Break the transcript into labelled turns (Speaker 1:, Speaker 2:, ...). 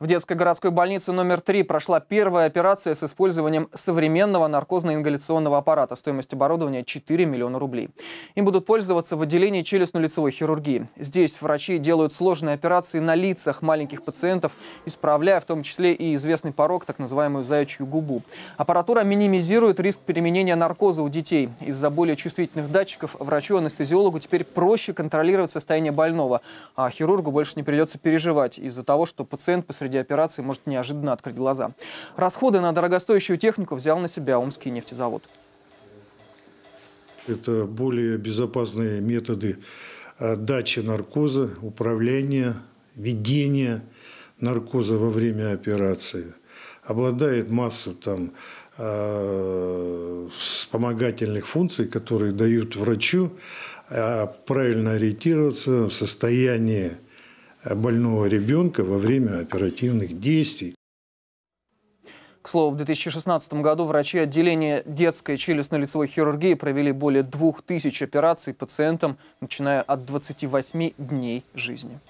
Speaker 1: В детской городской больнице номер 3 прошла первая операция с использованием современного наркозно-ингаляционного аппарата. Стоимость оборудования 4 миллиона рублей. Им будут пользоваться в отделении челюстно-лицевой хирургии. Здесь врачи делают сложные операции на лицах маленьких пациентов, исправляя в том числе и известный порог, так называемую заячью губу. Аппаратура минимизирует риск применения наркоза у детей. Из-за более чувствительных датчиков врачу-анестезиологу теперь проще контролировать состояние больного, а хирургу больше не придется переживать из-за того, что пациент посреди посреди операции может неожиданно открыть глаза. Расходы на дорогостоящую технику взял на себя Омский
Speaker 2: нефтезавод. Это более безопасные методы э, дачи наркоза, управления, ведения наркоза во время операции. Обладает массу там э, вспомогательных функций, которые дают врачу э, правильно ориентироваться в состоянии больного ребенка во время оперативных действий.
Speaker 1: К слову, в 2016 году врачи отделения детской челюстно-лицевой хирургии провели более 2000 операций пациентам, начиная от 28 дней жизни.